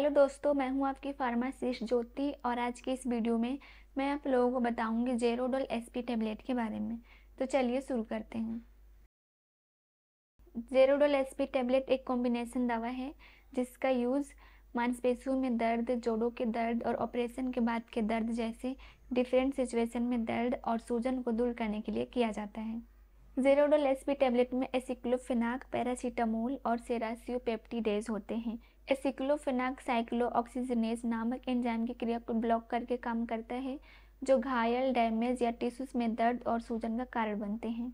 hello दोस्तों मैं हूं आपकी फार्मासिस्ट ज्योति और आज की इस वीडियो में मैं आप लोगों को बताऊंगी जेरोडोल एसपी टेबलेट के बारे में तो चलिए शुरू करते हैं जेरोडोल एसपी टेबलेट एक कॉम्बिनेशन दवा है जिसका यूज़ मांसपेशियों में दर्द जोड़ों के दर्द और ऑपरेशन के बाद के दर्द जैसे डिफरेंट सिचुएशन में दर्द और सूजन को दूर करने के लिए किया जाता है जेरोडोल एस पी टेबलेट में एसिक्लोफिनाक पैरासीटामोल और सेरासियोपेप्टीडेज होते हैं एसिक्लोफिनाक साइक्लो ऑक्सीजनेज नामक एंजाइम की क्रिया को ब्लॉक करके काम करता है जो घायल डैमेज या टिश्यूज में दर्द और सूजन का कारण बनते हैं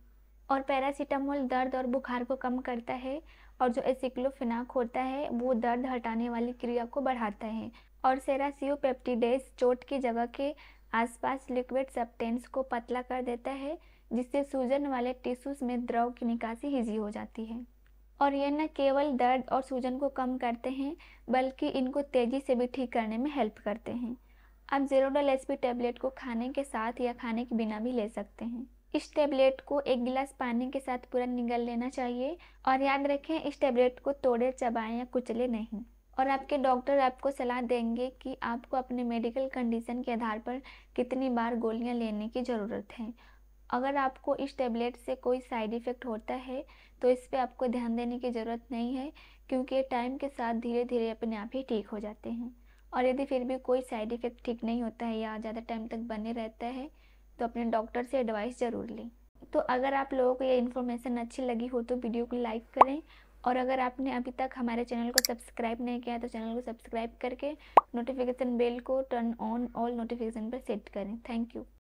और पैरासीटामोल दर्द और बुखार को कम करता है और जो एसिक्लोफिनाक होता है वो दर्द हटाने वाली क्रिया को बढ़ाता है और सेरासियोपेप्टीडेज चोट की जगह के आसपास लिक्विड सब्सटेंस को पतला कर देता है जिससे सूजन वाले टिश्यूज में द्रव की निकासी हिजी हो जाती है और ये न केवल दर्द और सूजन को कम करते हैं बल्कि इनको तेज़ी से भी ठीक करने में हेल्प करते हैं आप जेरोडल एस पी टेबलेट को खाने के साथ या खाने के बिना भी ले सकते हैं इस टेबलेट को एक गिलास पानी के साथ पूरा निगल लेना चाहिए और याद रखें इस टेबलेट को तोड़े चबाएं या कुचले नहीं और आपके डॉक्टर आपको सलाह देंगे कि आपको अपने मेडिकल कंडीशन के आधार पर कितनी बार गोलियां लेने की ज़रूरत है अगर आपको इस टेबलेट से कोई साइड इफ़ेक्ट होता है तो इस पर आपको ध्यान देने की ज़रूरत नहीं है क्योंकि टाइम के साथ धीरे धीरे अपने आप ही ठीक हो जाते हैं और यदि फिर भी कोई साइड इफ़ेक्ट ठीक नहीं होता है या ज़्यादा टाइम तक बने रहता है तो अपने डॉक्टर से एडवाइस ज़रूर लें तो अगर आप लोगों को ये इन्फॉर्मेशन अच्छी लगी हो तो वीडियो को लाइक करें और अगर आपने अभी तक हमारे चैनल को सब्सक्राइब नहीं किया तो चैनल को सब्सक्राइब करके नोटिफिकेशन बेल को टर्न ऑन ऑल नोटिफिकेशन पर सेट करें थैंक यू